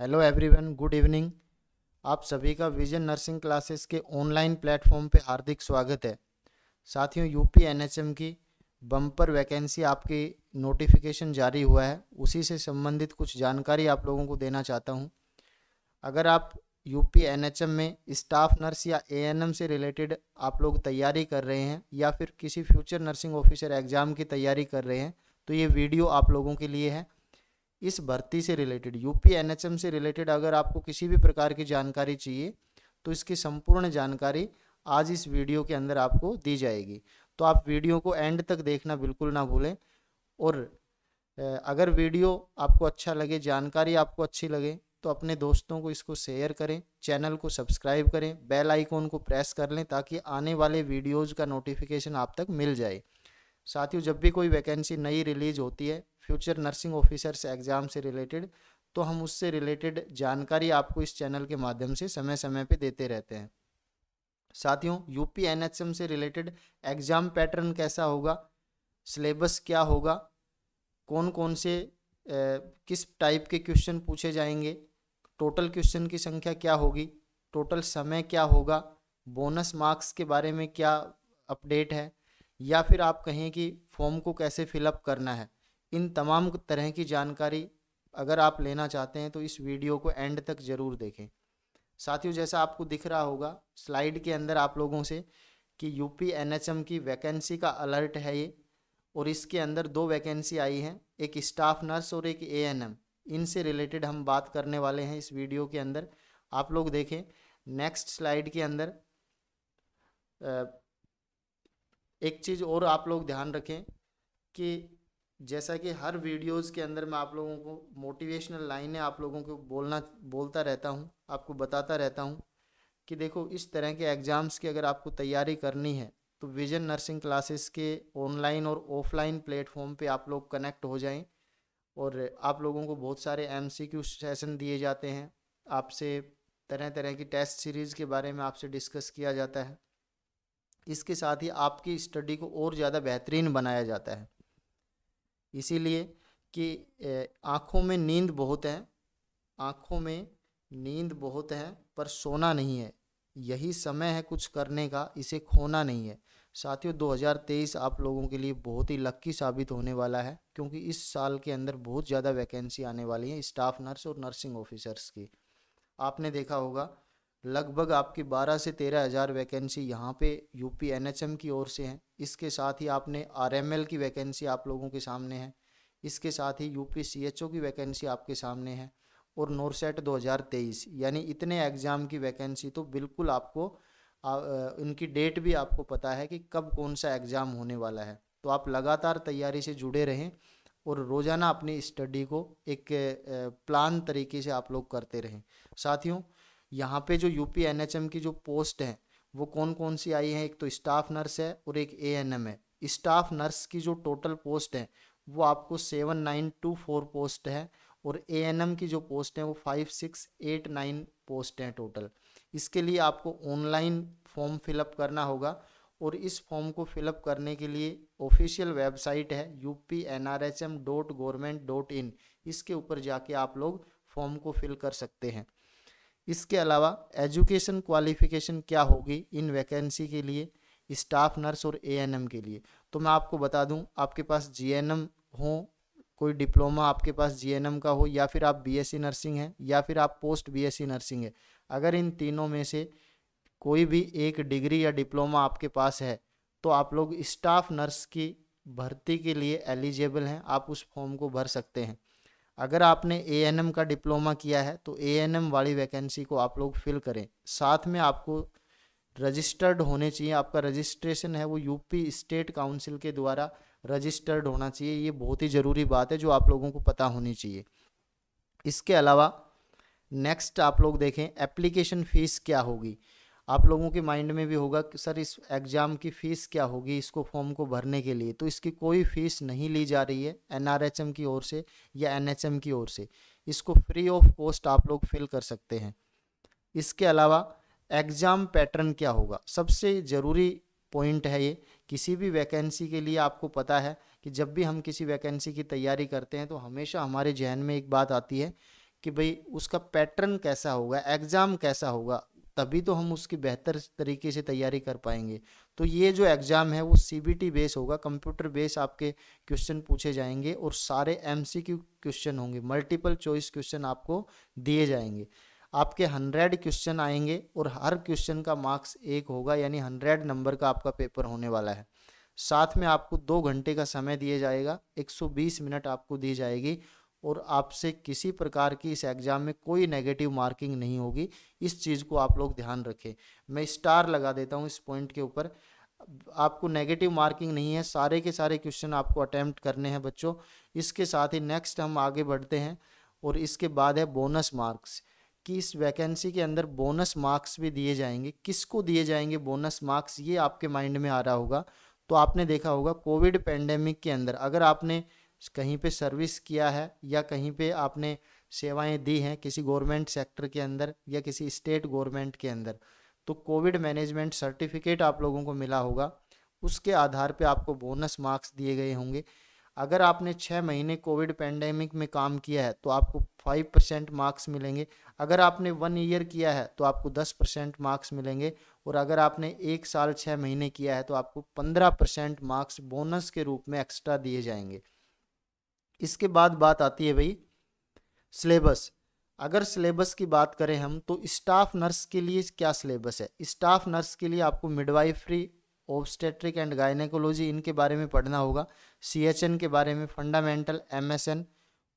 hello everyone good evening आप सभी का विजन नर्सिंग क्लासेस के ऑनलाइन प्लेटफॉर्म पे हार्दिक स्वागत है साथियों यूपी एनएचएम की बम्पर वैकेंसी आपकी नोटिफिकेशन जारी हुआ है उसी से संबंधित कुछ जानकारी आप लोगों को देना चाहता हूँ अगर आप यूपी एनएचएम में स्टाफ नर्स या ए से रिलेटेड आप लोग तैयारी कर रहे हैं या फिर किसी फ्यूचर नर्सिंग ऑफिसर एग्ज़ाम की तैयारी कर रहे हैं तो ये वीडियो आप लोगों के लिए है इस भर्ती से रिलेटेड यूपी एनएचएम से रिलेटेड अगर आपको किसी भी प्रकार की जानकारी चाहिए तो इसकी संपूर्ण जानकारी आज इस वीडियो के अंदर आपको दी जाएगी तो आप वीडियो को एंड तक देखना बिल्कुल ना भूलें और अगर वीडियो आपको अच्छा लगे जानकारी आपको अच्छी लगे तो अपने दोस्तों को इसको शेयर करें चैनल को सब्सक्राइब करें बेल आइकॉन को प्रेस कर लें ताकि आने वाले वीडियोज़ का नोटिफिकेशन आप तक मिल जाए साथियों जब भी कोई वैकेंसी नई रिलीज होती है फ्यूचर नर्सिंग ऑफिसर्स एग्ज़ाम से रिलेटेड तो हम उससे रिलेटेड जानकारी आपको इस चैनल के माध्यम से समय समय पे देते रहते हैं साथियों यूपी एनएचएम से रिलेटेड एग्ज़ाम पैटर्न कैसा होगा सिलेबस क्या होगा कौन कौन से ए, किस टाइप के क्वेश्चन पूछे जाएंगे टोटल क्वेश्चन की संख्या क्या होगी टोटल समय क्या होगा बोनस मार्क्स के बारे में क्या अपडेट है या फिर आप कहें कि फॉर्म को कैसे फिलअप करना है इन तमाम तरह की जानकारी अगर आप लेना चाहते हैं तो इस वीडियो को एंड तक ज़रूर देखें साथियों जैसा आपको दिख रहा होगा स्लाइड के अंदर आप लोगों से कि यूपी एनएचएम की वैकेंसी का अलर्ट है ये और इसके अंदर दो वैकेंसी आई हैं एक स्टाफ नर्स और एक एएनएम इनसे रिलेटेड हम बात करने वाले हैं इस वीडियो के अंदर आप लोग देखें नेक्स्ट स्लाइड के अंदर एक चीज़ और आप लोग ध्यान रखें कि जैसा कि हर वीडियोज़ के अंदर मैं आप लोगों को मोटिवेशनल लाइनें आप लोगों को बोलना बोलता रहता हूँ आपको बताता रहता हूँ कि देखो इस तरह के एग्ज़ाम्स की अगर आपको तैयारी करनी है तो विजन नर्सिंग क्लासेस के ऑनलाइन और ऑफलाइन प्लेटफॉर्म पे आप लोग कनेक्ट हो जाएं और आप लोगों को बहुत सारे एम सेशन दिए जाते हैं आपसे तरह तरह की टेस्ट सीरीज़ के बारे में आपसे डिस्कस किया जाता है इसके साथ ही आपकी स्टडी को और ज़्यादा बेहतरीन बनाया जाता है इसीलिए कि आँखों में नींद बहुत है आँखों में नींद बहुत है पर सोना नहीं है यही समय है कुछ करने का इसे खोना नहीं है साथियों 2023 आप लोगों के लिए बहुत ही लक्की साबित होने वाला है क्योंकि इस साल के अंदर बहुत ज़्यादा वैकेंसी आने वाली है स्टाफ नर्स और नर्सिंग ऑफिसर्स की आपने देखा होगा लगभग आपकी 12 से 13 हज़ार वैकेंसी यहाँ पे यूपी एनएचएम की ओर से हैं इसके साथ ही आपने आरएमएल की वैकेंसी आप लोगों के सामने है इसके साथ ही यूपी सीएचओ की वैकेंसी आपके सामने है और नोरसेट 2023 यानी इतने एग्ज़ाम की वैकेंसी तो बिल्कुल आपको आ, इनकी डेट भी आपको पता है कि कब कौन सा एग्ज़ाम होने वाला है तो आप लगातार तैयारी से जुड़े रहें और रोज़ाना अपनी स्टडी को एक प्लान तरीके से आप लोग करते रहें साथियों यहाँ पे जो यूपी एनएचएम की जो पोस्ट है वो कौन कौन सी आई है एक तो स्टाफ नर्स है और एक ए एन एम है स्टाफ नर्स की जो टोटल पोस्ट है वो आपको seven nine two four post है और ए एन एम की जो पोस्ट है वो five six eight nine post हैं टोटल इसके लिए आपको ऑनलाइन फॉर्म फिलअप करना होगा और इस फॉर्म को फिलअप करने के लिए ऑफिशियल वेबसाइट है U P N R H M dot government dot in इसके ऊपर जाके आप लोग फॉर्म को फिल कर सकते हैं इसके अलावा एजुकेशन क्वालिफिकेशन क्या होगी इन वैकेंसी के लिए स्टाफ नर्स और एएनएम के लिए तो मैं आपको बता दूं आपके पास जीएनएम हो कोई डिप्लोमा आपके पास जीएनएम का हो या फिर आप बीएससी e नर्सिंग है या फिर आप पोस्ट बीएससी e नर्सिंग है अगर इन तीनों में से कोई भी एक डिग्री या डिप्लोमा आपके पास है तो आप लोग स्टाफ नर्स की भर्ती के लिए एलिजिबल हैं आप उस फॉर्म को भर सकते हैं अगर आपने ए का डिप्लोमा किया है तो ए वाली वैकेंसी को आप लोग फिल करें साथ में आपको रजिस्टर्ड होने चाहिए आपका रजिस्ट्रेशन है वो यूपी स्टेट काउंसिल के द्वारा रजिस्टर्ड होना चाहिए ये बहुत ही ज़रूरी बात है जो आप लोगों को पता होनी चाहिए इसके अलावा नेक्स्ट आप लोग देखें एप्लीकेशन फ़ीस क्या होगी आप लोगों के माइंड में भी होगा कि सर इस एग्ज़ाम की फ़ीस क्या होगी इसको फॉर्म को भरने के लिए तो इसकी कोई फ़ीस नहीं ली जा रही है एनआरएचएम की ओर से या एनएचएम की ओर से इसको फ्री ऑफ कॉस्ट आप लोग फिल कर सकते हैं इसके अलावा एग्ज़ाम पैटर्न क्या होगा सबसे ज़रूरी पॉइंट है ये किसी भी वैकेंसी के लिए आपको पता है कि जब भी हम किसी वैकेंसी की तैयारी करते हैं तो हमेशा हमारे जहन में एक बात आती है कि भाई उसका पैटर्न कैसा होगा एग्ज़ाम कैसा होगा तभी तो हम उसकी बेहतर तरीके से तैयारी कर पाएंगे तो ये जो एग्ज़ाम है वो सी बी टी बेस होगा कंप्यूटर बेस आपके क्वेश्चन पूछे जाएंगे और सारे एम सी क्यू क्वेश्चन होंगे मल्टीपल चॉइस क्वेश्चन आपको दिए जाएंगे आपके हंड्रेड क्वेश्चन आएंगे और हर क्वेश्चन का मार्क्स एक होगा यानी हंड्रेड नंबर का आपका पेपर होने वाला है साथ में आपको दो घंटे का समय दिया जाएगा 120 मिनट आपको दी जाएगी और आपसे किसी प्रकार की इस एग्ज़ाम में कोई नेगेटिव मार्किंग नहीं होगी इस चीज़ को आप लोग ध्यान रखें मैं स्टार लगा देता हूँ इस पॉइंट के ऊपर आपको नेगेटिव मार्किंग नहीं है सारे के सारे क्वेश्चन आपको अटैम्प्ट करने हैं बच्चों इसके साथ ही नेक्स्ट हम आगे बढ़ते हैं और इसके बाद है बोनस मार्क्स कि इस वैकेंसी के अंदर बोनस मार्क्स भी दिए जाएंगे किसको दिए जाएंगे बोनस मार्क्स ये आपके माइंड में आ रहा होगा तो आपने देखा होगा कोविड पेंडेमिक के अंदर अगर आपने कहीं पे सर्विस किया है या कहीं पे आपने सेवाएं दी हैं किसी गवर्नमेंट सेक्टर के अंदर या किसी स्टेट गवर्नमेंट के अंदर तो कोविड मैनेजमेंट सर्टिफिकेट आप लोगों को मिला होगा उसके आधार पे आपको बोनस मार्क्स दिए गए होंगे अगर आपने छः महीने कोविड पेंडेमिक में काम किया है तो आपको फाइव परसेंट मार्क्स मिलेंगे अगर आपने वन ईयर किया है तो आपको दस परसेंट मार्क्स मिलेंगे और अगर आपने एक साल छः महीने किया है तो आपको पंद्रह परसेंट मार्क्स बोनस के रूप में एक्स्ट्रा दिए जाएंगे इसके बाद बात आती है भाई सिलेबस अगर सिलेबस की बात करें हम तो स्टाफ नर्स के लिए क्या सिलेबस है स्टाफ नर्स के लिए आपको मिडवाइफ्री ऑब्स्टेट्रिक एंड गायनेकोलॉजी इनके बारे में पढ़ना होगा सी के बारे में फंडामेंटल एम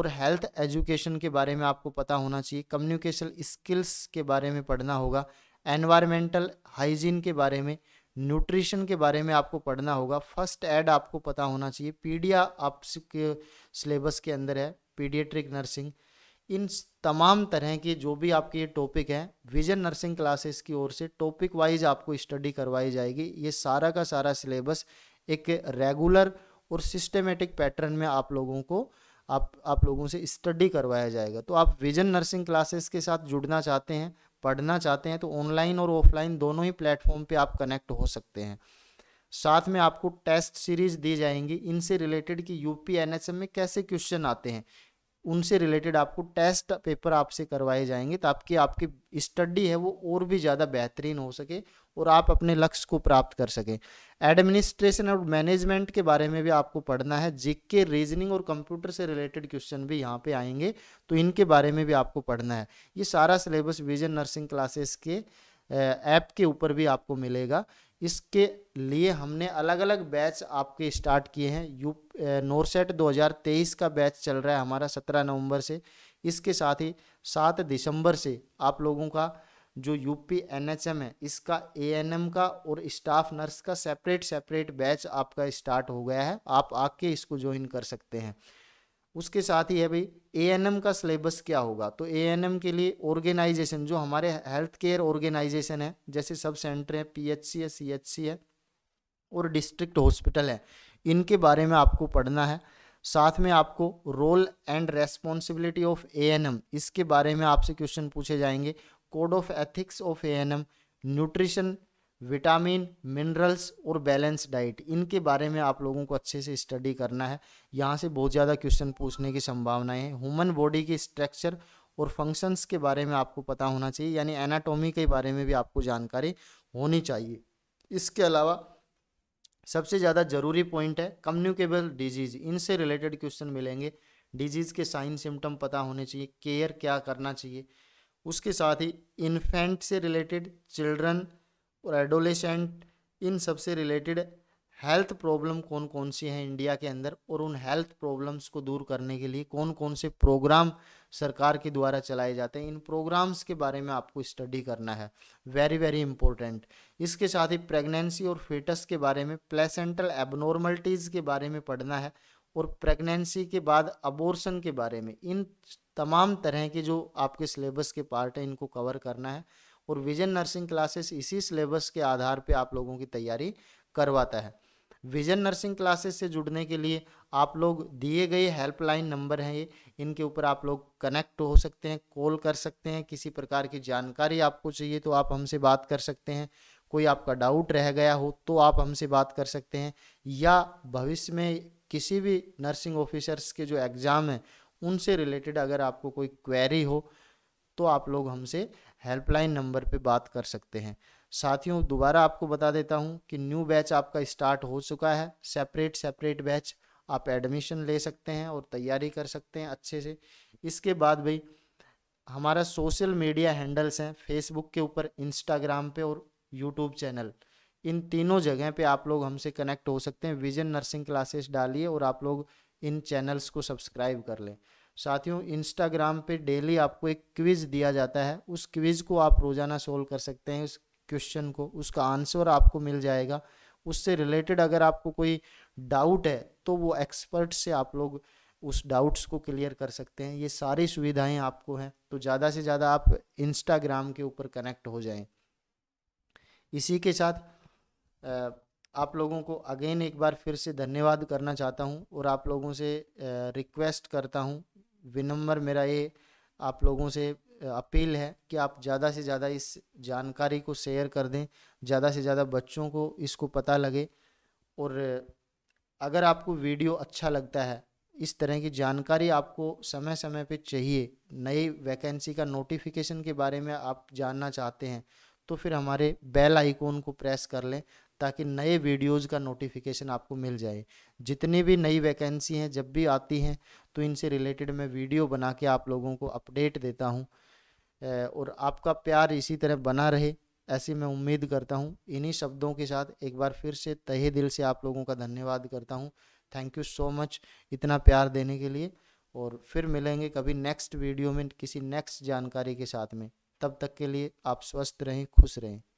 और हेल्थ एजुकेशन के बारे में आपको पता होना चाहिए कम्युनिकेशन स्किल्स के बारे में पढ़ना होगा एनवायरमेंटल हाइजीन के बारे में न्यूट्रिशन के बारे में आपको पढ़ना होगा फर्स्ट एड आपको पता होना चाहिए पीडिया आपके सिलेबस के अंदर है पीडियाट्रिक नर्सिंग इन तमाम तरह के जो भी आपके ये टॉपिक हैं विजन नर्सिंग क्लासेस की ओर से टॉपिक वाइज आपको स्टडी करवाई जाएगी ये सारा का सारा सिलेबस एक रेगुलर और सिस्टमेटिक पैटर्न में आप लोगों को आप आप लोगों से स्टडी करवाया जाएगा तो आप विजन नर्सिंग क्लासेस के साथ जुड़ना चाहते हैं पढ़ना चाहते हैं तो ऑनलाइन और ऑफलाइन दोनों ही प्लेटफॉर्म पे आप कनेक्ट हो सकते हैं साथ में आपको टेस्ट सीरीज दी जाएंगी इनसे रिलेटेड कि यूपी एनएसएम में कैसे क्वेश्चन आते हैं उनसे रिलेटेड आपको टेस्ट पेपर आपसे करवाए जाएंगे ताकि आपकी स्टडी है वो और भी ज़्यादा बेहतरीन हो सके और आप अपने लक्ष्य को प्राप्त कर सकें एडमिनिस्ट्रेशन और मैनेजमेंट के बारे में भी आपको पढ़ना है जिक्के रीजनिंग और कंप्यूटर से रिलेटेड क्वेश्चन भी यहाँ पे आएंगे तो इनके बारे में भी आपको पढ़ना है ये सारा सिलेबस विजन नर्सिंग क्लासेस के ऐप के ऊपर भी आपको मिलेगा इसके लिए हमने अलग अलग बैच आपके स्टार्ट किए हैं यू नोरसेट 2023 का बैच चल रहा है हमारा 17 नवंबर से इसके साथ ही 7 दिसंबर से आप लोगों का जो यूपी एनएचएम है इसका एएनएम का और स्टाफ नर्स का सेपरेट सेपरेट बैच आपका स्टार्ट हो गया है आप आके इसको ज्वाइन कर सकते हैं उसके साथ ही है भाई ए एन एम का सिलेबस क्या होगा तो ए एन एम के लिए ऑर्गेनाइजेशन जो हमारे हेल्थ केयर ऑर्गेनाइजेशन है जैसे सब सेंटर है पी एच सी है सी एच सी है और डिस्ट्रिक्ट हॉस्पिटल है इनके बारे में आपको पढ़ना है साथ में आपको role and responsibility of A N M इसके बारे में आपसे क्वेश्चन पूछे जाएंगे code of ethics of A N M nutrition vitamin minerals और बैलेंस डाइट इनके बारे में आप लोगों को अच्छे से स्टडी करना है यहाँ से बहुत ज़्यादा क्वेश्चन पूछने की संभावनाएं हैं ह्यूमन बॉडी के स्ट्रक्चर और फंक्शंस के बारे में आपको पता होना चाहिए यानी एनाटॉमी के बारे में भी आपको जानकारी होनी चाहिए इसके अलावा सबसे ज़्यादा जरूरी पॉइंट है कम्युनिकेबल डिजीज़ इनसे रिलेटेड क्वेश्चन मिलेंगे डिजीज़ के साइन सिम्टम पता होने चाहिए केयर क्या करना चाहिए उसके साथ ही इन्फेंट से रिलेटेड चिल्ड्रन और एडोलेसेंट इन सबसे रिलेटेड हेल्थ प्रॉब्लम कौन कौन सी हैं इंडिया के अंदर और उन हेल्थ प्रॉब्लम्स को दूर करने के लिए कौन कौन से प्रोग्राम सरकार के द्वारा चलाए जाते हैं इन प्रोग्राम्स के बारे में आपको स्टडी करना है वेरी वेरी इंपॉर्टेंट इसके साथ ही प्रेगनेंसी और फेटस के बारे में प्लेसेंटल एबनॉर्मलिटीज़ के बारे में पढ़ना है और प्रेगनेंसी के बाद अबोर्सन के बारे में इन तमाम तरह के जो आपके सिलेबस के पार्ट हैं इनको कवर करना है और विजन नर्सिंग क्लासेस इसी सिलेबस के आधार पे आप लोगों की तैयारी करवाता है विजन नर्सिंग क्लासेस से जुड़ने के लिए आप लोग दिए गए हेल्पलाइन नंबर हैं ये इनके ऊपर आप लोग कनेक्ट हो सकते हैं कॉल कर सकते हैं किसी प्रकार की जानकारी आपको चाहिए तो आप हमसे बात कर सकते हैं कोई आपका डाउट रह गया हो तो आप हमसे बात कर सकते हैं या भविष्य में किसी भी नर्सिंग ऑफिसर्स के जो एग्ज़ाम हैं उनसे रिलेटेड अगर आपको कोई क्वेरी हो तो आप लोग हमसे हेल्पलाइन नंबर पे बात कर सकते हैं साथियों दोबारा आपको बता देता हूँ कि न्यू बैच आपका स्टार्ट हो चुका है सेपरेट सेपरेट बैच आप एडमिशन ले सकते हैं और तैयारी कर सकते हैं अच्छे से इसके बाद भाई हमारा सोशल मीडिया हैंडल्स हैं फेसबुक के ऊपर इंस्टाग्राम पे और यूट्यूब चैनल इन तीनों जगह पे आप लोग हमसे कनेक्ट हो सकते हैं विजन नर्सिंग क्लासेस डालिए और आप लोग इन चैनल्स को सब्सक्राइब कर लें साथियों इंस्टाग्राम पे डेली आपको एक क्विज़ दिया जाता है उस क्विज़ को आप रोज़ाना सोल्व कर सकते हैं उस क्वेश्चन को उसका आंसर आपको मिल जाएगा उससे रिलेटेड अगर आपको कोई डाउट है तो वो एक्सपर्ट से आप लोग उस डाउट्स को क्लियर कर सकते हैं ये सारी सुविधाएं आपको हैं तो ज़्यादा से ज़्यादा आप इंस्टाग्राम के ऊपर कनेक्ट हो जाएं इसी के साथ आप लोगों को अगेन एक बार फिर से धन्यवाद करना चाहता हूँ और आप लोगों से रिक्वेस्ट करता हूँ विनम्र मेरा ये आप लोगों से अपील है कि आप ज़्यादा से ज़्यादा इस जानकारी को शेयर कर दें ज़्यादा से ज़्यादा बच्चों को इसको पता लगे और अगर आपको वीडियो अच्छा लगता है इस तरह की जानकारी आपको समय समय पे चाहिए नई वैकेंसी का नोटिफिकेशन के बारे में आप जानना चाहते हैं तो फिर हमारे बेल आइकॉन को प्रेस कर लें ताकि नए वीडियोज़ का नोटिफिकेशन आपको मिल जाए जितनी भी नई वैकेंसी हैं जब भी आती हैं तो इनसे रिलेटेड मैं वीडियो बना के आप लोगों को अपडेट देता हूँ और आपका प्यार इसी तरह बना रहे ऐसी मैं उम्मीद करता हूँ इन्हीं शब्दों के साथ एक बार फिर से तहे दिल से आप लोगों का धन्यवाद करता हूँ थैंक यू सो मच इतना प्यार देने के लिए और फिर मिलेंगे कभी नेक्स्ट वीडियो में किसी नेक्स्ट जानकारी के साथ में तब तक के लिए आप स्वस्थ रहें खुश रहें